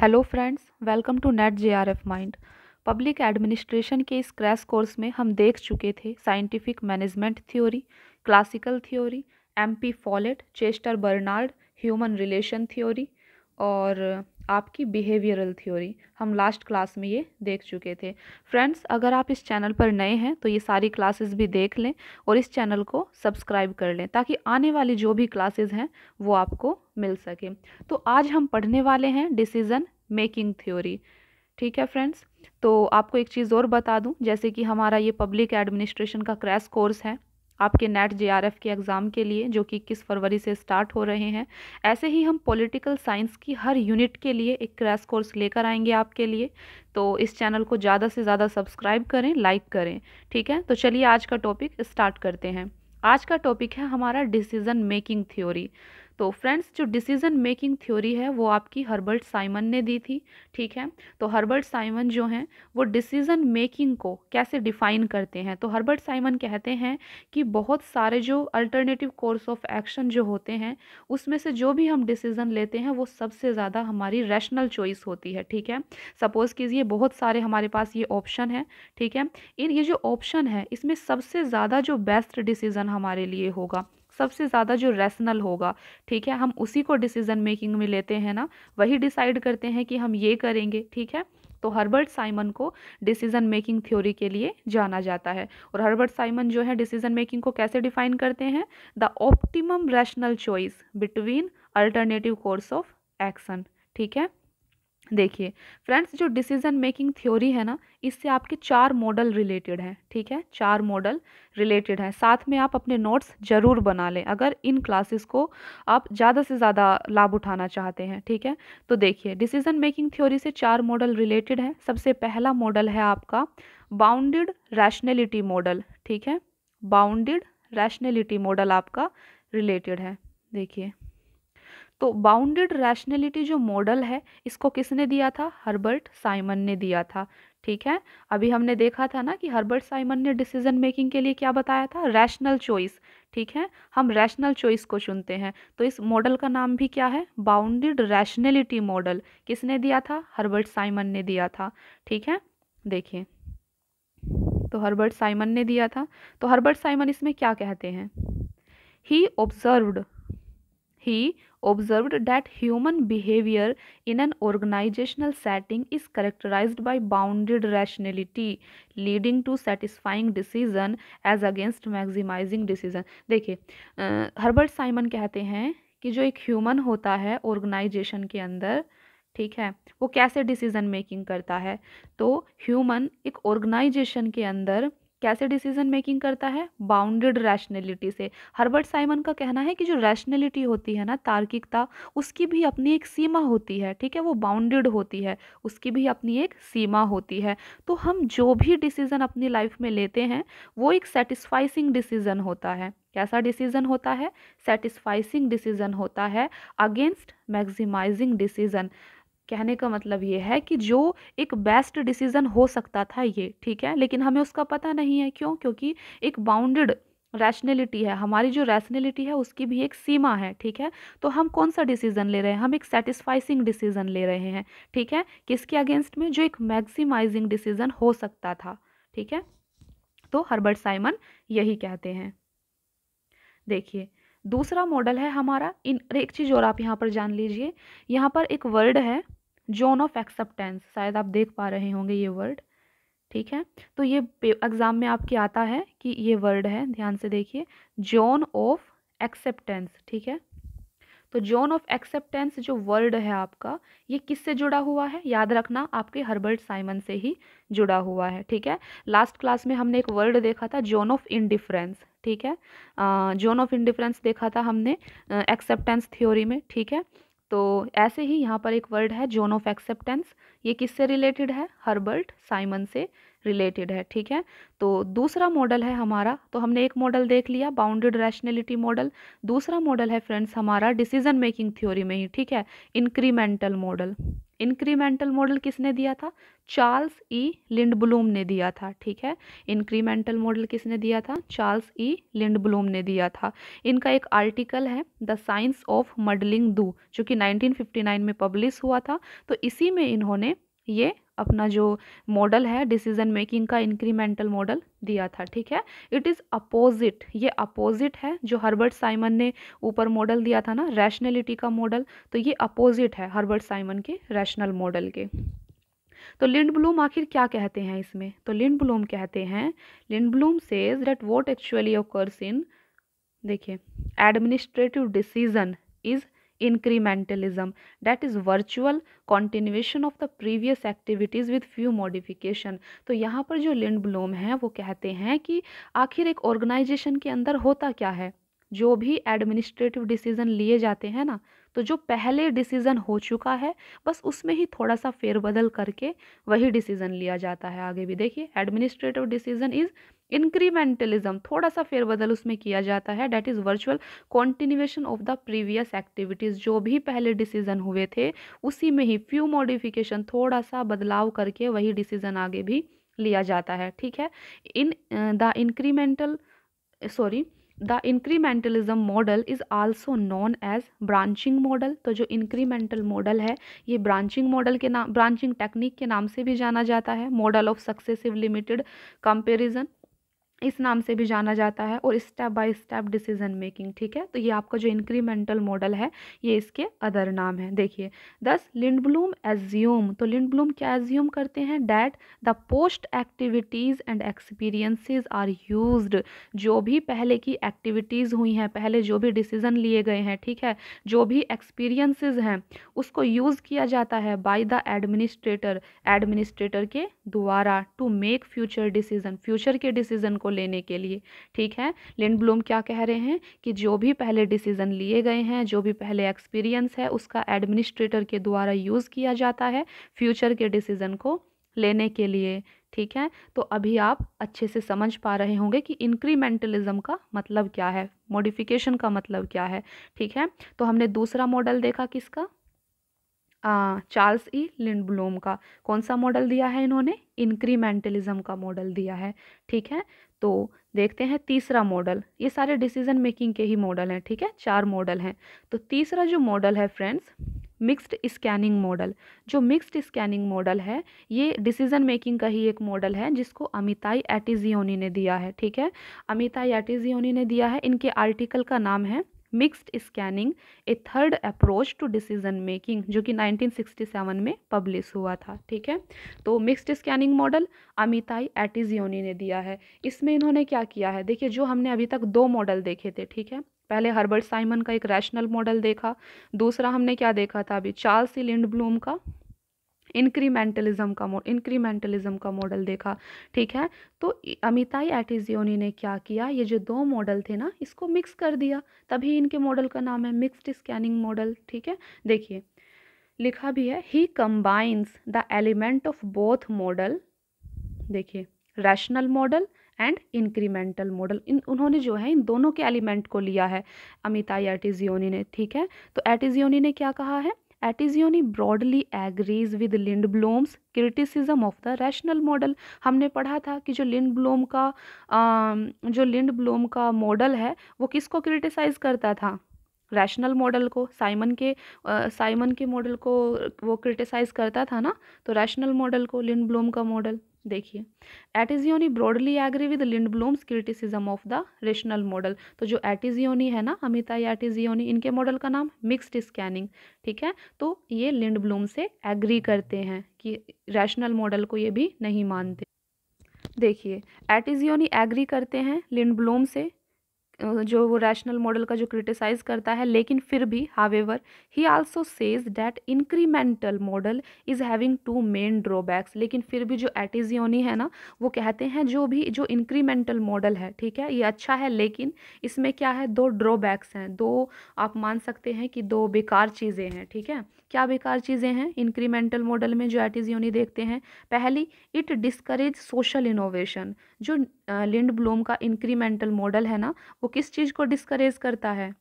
hello friends welcome to NET J R F mind public administration के इस crash course में हम देख चुके थे scientific management theory classical theory M P Follett Chester Barnard human relation theory और आपकी बिहेवियरल थ्योरी हम लास्ट क्लास में ये देख चुके थे फ्रेंड्स अगर आप इस चैनल पर नए हैं तो ये सारी क्लासेस भी देख लें और इस चैनल को सब्सक्राइब कर लें ताकि आने वाली जो भी क्लासेस हैं वो आपको मिल सके तो आज हम पढ़ने वाले हैं डिसीज़न मेकिंग थ्योरी ठीक है फ्रेंड्स तो आपको एक चीज़ और बता दूँ जैसे कि हमारा ये पब्लिक एडमिनिस्ट्रेशन का क्रैश कोर्स है आपके नेट जेआरएफ के एग्ज़ाम के लिए जो कि इक्कीस फरवरी से स्टार्ट हो रहे हैं ऐसे ही हम पॉलिटिकल साइंस की हर यूनिट के लिए एक क्रैश कोर्स लेकर आएंगे आपके लिए तो इस चैनल को ज़्यादा से ज़्यादा सब्सक्राइब करें लाइक करें ठीक है तो चलिए आज का टॉपिक स्टार्ट करते हैं आज का टॉपिक है हमारा डिसीज़न मेकिंग थ्योरी तो फ्रेंड्स जो डिसीजन मेकिंग थ्योरी है वो आपकी हर्बर्ट साइमन ने दी थी ठीक है तो हर्बर्ट साइमन जो हैं वो डिसीजन मेकिंग को कैसे डिफाइन करते हैं तो हर्बर्ट साइमन कहते हैं कि बहुत सारे जो अल्टरनेटिव कोर्स ऑफ एक्शन जो होते हैं उसमें से जो भी हम डिसीज़न लेते हैं वो सबसे ज़्यादा हमारी रैशनल चॉइस होती है ठीक है सपोज़ कीजिए बहुत सारे हमारे पास ये ऑप्शन है ठीक है इन ये जो ऑप्शन है इसमें सबसे ज़्यादा जो बेस्ट डिसीज़न हमारे लिए होगा सबसे ज़्यादा जो रैशनल होगा ठीक है हम उसी को डिसीजन मेकिंग में लेते हैं ना वही डिसाइड करते हैं कि हम ये करेंगे ठीक है तो हर्बर्ट साइमन को डिसीजन मेकिंग थ्योरी के लिए जाना जाता है और हर्बर्ट साइमन जो है डिसीजन मेकिंग को कैसे डिफाइन करते हैं the optimum rational choice between alternative course of action ठीक है देखिए फ्रेंड्स जो डिसीजन मेकिंग थ्योरी है ना इससे आपके चार मॉडल रिलेटेड हैं ठीक है चार मॉडल रिलेटेड हैं साथ में आप अपने नोट्स ज़रूर बना लें अगर इन क्लासेस को आप ज़्यादा से ज़्यादा लाभ उठाना चाहते हैं ठीक है तो देखिए डिसीजन मेकिंग थ्योरी से चार मॉडल रिलेटेड हैं सबसे पहला मॉडल है आपका बाउंडेड रैशनैलिटी मॉडल ठीक है बाउंडेड रैशनैलिटी मॉडल आपका रिलेटेड है देखिए तो बाउंडेड रैशनैलिटी जो मॉडल है इसको किसने दिया था हर्बर्ट साइमन ने दिया था ठीक है अभी हमने देखा था ना कि हर्बर्ट साइमन ने डिसीजन मेकिंग के लिए क्या बताया था रैशनल चॉइस ठीक है हम रैशनल चॉइस को चुनते हैं तो इस मॉडल का नाम भी क्या है बाउंडेड रैशनैलिटी मॉडल किसने दिया था हर्बर्ट साइमन ने दिया था ठीक है देखिए तो हर्बर्ट साइमन ने दिया था तो हर्बर्ट साइमन इसमें क्या कहते हैं he observed he observed that human behavior in an organizational setting is characterized by bounded rationality leading to satisfying decision as against maximizing decision देखिए हर्बर्ट साइमन कहते हैं कि जो एक ह्यूमन होता है ऑर्गेनाइजेशन के अंदर ठीक है वो कैसे डिसीज़न मेकिंग करता है तो ह्यूमन एक ऑर्गेनाइजेशन के अंदर कैसे डिसीजन मेकिंग करता है बाउंडेड रैशनैलिटी से हर्बर्ट साइमन का कहना है कि जो रैशनैलिटी होती है ना तार्किकता उसकी भी अपनी एक सीमा होती है ठीक है वो बाउंडेड होती है उसकी भी अपनी एक सीमा होती है तो हम जो भी डिसीज़न अपनी लाइफ में लेते हैं वो एक सेटिस्फाइसिंग डिसीज़न होता है कैसा डिसीज़न होता है सेटिस्फाइसिंग डिसीज़न होता है अगेंस्ट मैक्सिमाइजिंग डिसीज़न कहने का मतलब ये है कि जो एक बेस्ट डिसीज़न हो सकता था ये ठीक है लेकिन हमें उसका पता नहीं है क्यों क्योंकि एक बाउंडेड रैशनैलिटी है हमारी जो रैशनैलिटी है उसकी भी एक सीमा है ठीक है तो हम कौन सा डिसीजन ले रहे हैं हम एक सेटिस्फाइसिंग डिसीजन ले रहे हैं ठीक है किसके अगेंस्ट में जो एक मैक्सिमाइजिंग डिसीजन हो सकता था ठीक है तो हर्बर्ट साइमन यही कहते हैं देखिए दूसरा मॉडल है हमारा इन एक चीज़ और आप यहाँ पर जान लीजिए यहाँ पर एक वर्ड है जोन ऑफ एक्सेप्टेंस शायद आप देख पा रहे होंगे ये वर्ड ठीक है तो ये एग्ज़ाम में आपके आता है कि ये वर्ड है ध्यान से देखिए जोन ऑफ एक्सेप्टेंस ठीक है तो जोन ऑफ एक्सेप्टेंस जो वर्ड है आपका ये किससे जुड़ा हुआ है याद रखना आपके हर्बर्ट साइमन से ही जुड़ा हुआ है ठीक है लास्ट क्लास में हमने एक वर्ड देखा था जोन ऑफ इनडिफरेंस ठीक है जोन ऑफ इनडिफरेंस देखा था हमने एक्सेप्टेंस थ्योरी में ठीक है तो ऐसे ही यहाँ पर एक वर्ड है जोन ऑफ एक्सेप्टेंस ये किससे रिलेटेड है हर्बर्ट साइमन से रिलेटेड है ठीक है तो दूसरा मॉडल है हमारा तो हमने एक मॉडल देख लिया बाउंडेड रैशनलिटी मॉडल दूसरा मॉडल है फ्रेंड्स हमारा डिसीजन मेकिंग थ्योरी में ही ठीक है इंक्रीमेंटल मॉडल इंक्रीमेंटल मॉडल किसने दिया था चार्ल्स ई लिंडब्लूम ने दिया था ठीक है इंक्रीमेंटल मॉडल किसने दिया था चार्ल्स ई लिंडब्लूम ने दिया था इनका एक आर्टिकल है द साइंस ऑफ मडलिंग दू जो कि 1959 में पब्लिश हुआ था तो इसी में इन्होंने ये अपना जो मॉडल है डिसीजन मेकिंग का इंक्रीमेंटल मॉडल दिया था ठीक है इट इज़ अपोजिट ये अपोजिट है जो हर्बर्ट साइमन ने ऊपर मॉडल दिया था ना रैशनलिटी का मॉडल तो ये अपोजिट है हर्बर्ट साइमन के रैशनल मॉडल के तो लिंड ब्लूम आखिर क्या कहते हैं इसमें तो लिंड ब्लूम कहते हैं Lindblom says that what actually occurs in देखिए administrative decision is incrementalism that is virtual continuation of the previous activities with few modification तो यहाँ पर जो लिंड ब्लूम है वो कहते हैं कि आखिर एक ऑर्गेनाइजेशन के अंदर होता क्या है जो भी एडमिनिस्ट्रेटिव डिसीज़न लिए जाते हैं ना तो जो पहले डिसीज़न हो चुका है बस उसमें ही थोड़ा सा फेरबदल करके वही डिसीज़न लिया जाता है आगे भी देखिए एडमिनिस्ट्रेटिव डिसीज़न इज़ इंक्रीमेंटलिज्म थोड़ा सा फेरबदल उसमें किया जाता है that is virtual continuation of the previous activities जो भी पहले डिसीजन हुए थे उसी में ही फ्यू मॉडिफिकेशन थोड़ा सा बदलाव करके वही डिसीजन आगे भी लिया जाता है ठीक है in the incremental sorry the incrementalism model is also known as branching model तो जो इंक्रीमेंटल मॉडल है ये ब्रांचिंग मॉडल के नाम ब्रांचिंग टेक्निक के नाम से भी जाना जाता है model of successive limited comparison इस नाम से भी जाना जाता है और step by step decision making ठीक है तो ये आपका जो इंक्रीमेंटल मॉडल है ये इसके अदर नाम है देखिए दस लिंडब्लूम एज्यूम तो लिंडब्लूम क्या एज्यूम करते हैं that the past activities and experiences are used जो भी पहले की एक्टिविटीज़ हुई हैं पहले जो भी डिसीजन लिए गए हैं ठीक है जो भी एक्सपीरियंसिस हैं उसको यूज़ किया जाता है बाय द एडमिनिस्ट्रेटर एडमिनिस्ट्रेटर के द्वारा to make future decision future के डिसीजन को को लेने के लिए ठीक है लिंड ब्लूम क्या कह रहे हैं कि जो भी पहले डिसीज़न लिए गए हैं जो भी पहले एक्सपीरियंस है उसका एडमिनिस्ट्रेटर के द्वारा यूज़ किया जाता है फ्यूचर के डिसीज़न को लेने के लिए ठीक है तो अभी आप अच्छे से समझ पा रहे होंगे कि इंक्रीमेंटलिज्म का मतलब क्या है मॉडिफिकेशन का मतलब क्या है ठीक है तो हमने दूसरा मॉडल देखा किसका चार्ल्स ई लिंड का कौन सा मॉडल दिया है इन्होंने इंक्रीमेंटलिज्म का मॉडल दिया है ठीक है तो देखते हैं तीसरा मॉडल ये सारे डिसीजन मेकिंग के ही मॉडल हैं ठीक है चार मॉडल हैं तो तीसरा जो मॉडल है फ्रेंड्स मिक्स्ड स्कैनिंग मॉडल जो मिक्स्ड स्कैनिंग मॉडल है ये डिसीजन मेकिंग का ही एक मॉडल है जिसको अमिताई एटिजियोनी ने दिया है ठीक है अमिताई एटिजियोनी ने दिया है इनके आर्टिकल का नाम है mixed scanning a third approach to decision making जो कि 1967 में पब्लिश हुआ था ठीक है तो mixed scanning model Amitai Etzioni ने दिया है इसमें इन्होंने क्या किया है देखिए जो हमने अभी तक दो मॉडल देखे थे ठीक है पहले हर्बर्ट साइमन का एक रैशनल मॉडल देखा दूसरा हमने क्या देखा था अभी चार्ल्स सी ब्लूम का इंक्रीमेंटलिज्म का इंक्रीमेंटलिज्म का मॉडल देखा ठीक है तो अमिताई एटिजियोनी ने क्या किया ये जो दो मॉडल थे ना इसको मिक्स कर दिया तभी इनके मॉडल का नाम है मिक्स्ड स्कैनिंग मॉडल ठीक है देखिए लिखा भी है he combines the element of both model देखिए rational model and incremental model in उन्होंने जो है इन दोनों के एलिमेंट को लिया है अमिताई एटिजियोनी ने ठीक है तो एटिजियोनी ने क्या कहा है Etzioni broadly agrees with Lindblom's criticism of the rational model हमने पढ़ा था कि जो ब्लोम का जो लिंड ब्लोम का मॉडल है वो किसको क्रिटिसाइज़ करता था रैशनल मॉडल को साइमन के साइमन के मॉडल को वो क्रिटिसाइज़ करता था ना तो रैशनल मॉडल को लिंड ब्लोम का मॉडल देखिए Etzioni broadly agree with Lindblom's criticism of the rational model तो जो एटिजियोनी है ना अमिता एटिजियोनी इनके मॉडल का नाम मिक्स्ड स्कैनिंग ठीक है तो ये लिंड ब्लूम से एग्री करते हैं कि रैशनल मॉडल को ये भी नहीं मानते देखिए एटिजियोनी एग्री करते हैं लिंड ब्लूम से जो वो रैशनल मॉडल का जो क्रिटिसाइज करता है लेकिन फिर भी however he also says that incremental model is having two main drawbacks लेकिन फिर भी जो एटिजियोनी है ना वो कहते हैं जो भी जो इंक्रीमेंटल मॉडल है ठीक है ये अच्छा है लेकिन इसमें क्या है दो ड्रॉबैक्स हैं दो आप मान सकते हैं कि दो बेकार चीज़ें हैं ठीक है क्या बेकार चीज़ें हैं इंक्रीमेंटल मॉडल में जो एटिज यूनी देखते हैं पहली इट डिस्करेज सोशल इनोवेशन जो लिंड ब्लूम का इंक्रीमेंटल मॉडल है ना वो किस चीज़ को डिस्करेज करता है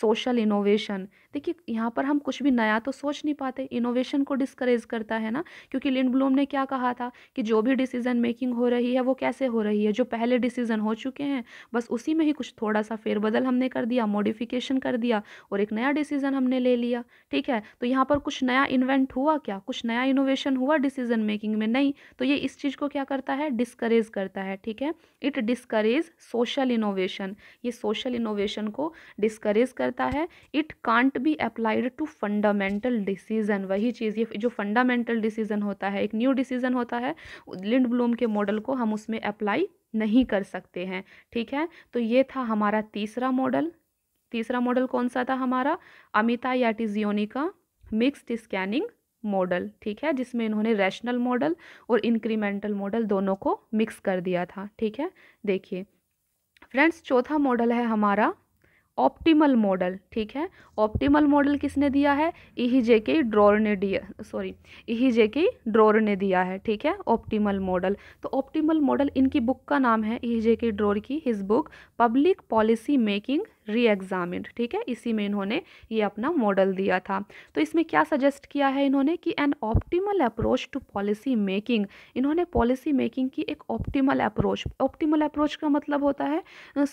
सोशल इनोवेशन देखिए यहाँ पर हम कुछ भी नया तो सोच नहीं पाते इनोवेशन को डिस्करेज करता है ना क्योंकि लिंड ब्लूम ने क्या कहा था कि जो भी डिसीजन मेकिंग हो रही है वो कैसे हो रही है जो पहले डिसीजन हो चुके हैं बस उसी में ही कुछ थोड़ा सा फेरबदल हमने कर दिया मॉडिफिकेशन कर दिया और एक नया डिसीजन हमने ले लिया ठीक है तो यहाँ पर कुछ नया इन्वेंट हुआ क्या कुछ नया इनोवेशन हुआ डिसीजन मेकिंग में नहीं तो ये इस चीज़ को क्या करता है डिस्करेज करता है ठीक है इट डिस्करेज सोशल इनोवेशन ये सोशल इनोवेशन को डिस्करेज करता है it can't be applied to fundamental decision वही चीज़ ये जो फंडामेंटल डिसीजन होता है एक न्यू डिसीजन होता है लिंड ब्लूम के मॉडल को हम उसमें अप्लाई नहीं कर सकते हैं ठीक है तो ये था हमारा तीसरा मॉडल तीसरा मॉडल कौन सा था हमारा अमिता याटिजियोनी का मिक्सड स्कैनिंग मॉडल ठीक है जिसमें इन्होंने रैशनल मॉडल और इंक्रीमेंटल मॉडल दोनों को मिक्स कर दिया था ठीक है देखिए फ्रेंड्स चौथा मॉडल है हमारा ऑप्टिमल मॉडल ठीक है ऑप्टिमल मॉडल किसने दिया है इही जे के ड्रॉर ने दिया सॉरी इही जे के ड्रॉर ने दिया है ठीक है ऑप्टिमल मॉडल तो ऑप्टिमल मॉडल इनकी बुक का नाम है इही जे के ड्रॉर की his book public policy making reexamined ठीक है इसी में इन्होंने ये अपना मॉडल दिया था तो इसमें क्या सजेस्ट किया है इन्होंने कि an optimal approach to policy making इन्होंने पॉलिसी मेकिंग की एक ऑप्टिमल अप्रोच ऑप्टिमल अप्रोच का मतलब होता है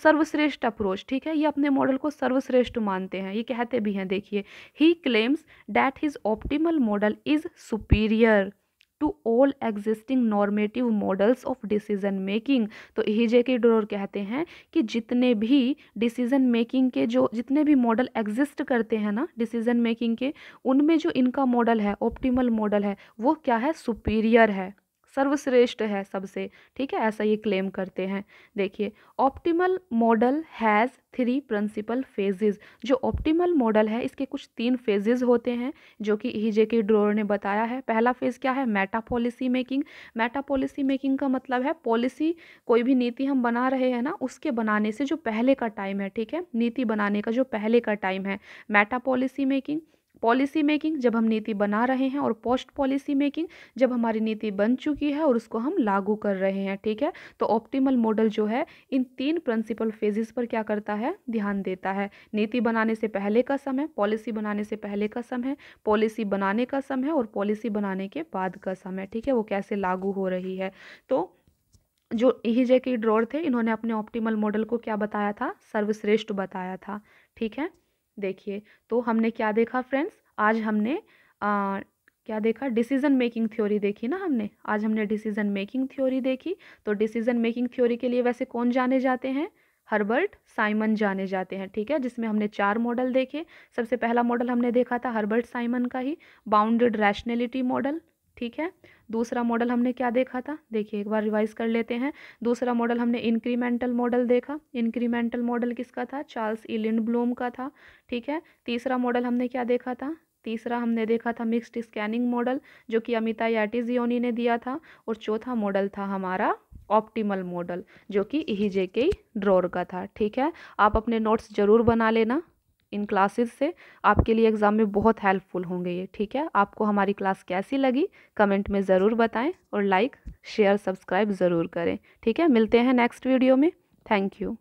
सर्वश्रेष्ठ अप्रोच ठीक है ये अपने मॉडल को सर्वश्रेष्ठ मानते हैं ये कहते भी हैं देखिए he claims that his optimal model is superior to all existing normative models of decision making तो यही जे के डोर कहते हैं कि जितने भी डिसीजन मेकिंग के जो जितने भी मॉडल एग्जिस्ट करते हैं ना डिसीजन मेकिंग के उनमें जो इनका मॉडल है ऑप्टिमल मॉडल है वो क्या है सुपीरियर है सर्वश्रेष्ठ है सबसे ठीक है ऐसा ये क्लेम करते हैं देखिए optimal model has three principal phases जो ऑप्टिमल मॉडल है इसके कुछ तीन फेजेस होते हैं जो कि हीजे e के ड्रोर ने बताया है पहला फेज़ क्या है meta policy making meta policy making का मतलब है पॉलिसी कोई भी नीति हम बना रहे हैं ना उसके बनाने से जो पहले का टाइम है ठीक है नीति बनाने का जो पहले का टाइम है meta policy making policy making जब हम नीति बना रहे हैं और पोस्ट पॉलिसी मेकिंग जब हमारी नीति बन चुकी है और उसको हम लागू कर रहे हैं ठीक है तो ऑप्टिमल मॉडल जो है इन तीन प्रिंसिपल फेजेस पर क्या करता है ध्यान देता है नीति बनाने से पहले का समय पॉलिसी बनाने से पहले का समय पॉलिसी बनाने का समय और पॉलिसी बनाने के बाद का समय ठीक है वो कैसे लागू हो रही है तो जो यही e जे के ड्रॉर थे इन्होंने अपने ऑप्टिमल मॉडल को क्या बताया था सर्वश्रेष्ठ बताया था ठीक है देखिए तो हमने क्या देखा फ्रेंड्स आज हमने आ, क्या देखा डिसीजन मेकिंग थ्योरी देखी ना हमने आज हमने डिसीजन मेकिंग थ्योरी देखी तो डिसीजन मेकिंग थ्योरी के लिए वैसे कौन जाने जाते हैं हर्बर्ट साइमन जाने जाते हैं ठीक है जिसमें हमने चार मॉडल देखे सबसे पहला मॉडल हमने देखा था हर्बर्ट साइमन का ही बाउंडेड रैशनैलिटी मॉडल ठीक है दूसरा मॉडल हमने क्या देखा था देखिए एक बार रिवाइज कर लेते हैं दूसरा मॉडल हमने इंक्रीमेंटल मॉडल देखा इंक्रीमेंटल मॉडल किसका था चार्ल्स इलिन ब्लूम का था ठीक है तीसरा मॉडल हमने क्या देखा था तीसरा हमने देखा था मिक्स्ड स्कैनिंग मॉडल जो कि अमिता याटिजियोनी ने दिया था और चौथा मॉडल था हमारा ऑप्टिमल मॉडल जो कि इही जे के ड्रॉर का था ठीक है आप अपने नोट्स ज़रूर बना लेना इन क्लासेस से आपके लिए एग्ज़ाम में बहुत हेल्पफुल होंगे ये ठीक है आपको हमारी क्लास कैसी लगी कमेंट में ज़रूर बताएं और लाइक शेयर सब्सक्राइब ज़रूर करें ठीक है मिलते हैं नेक्स्ट वीडियो में थैंक यू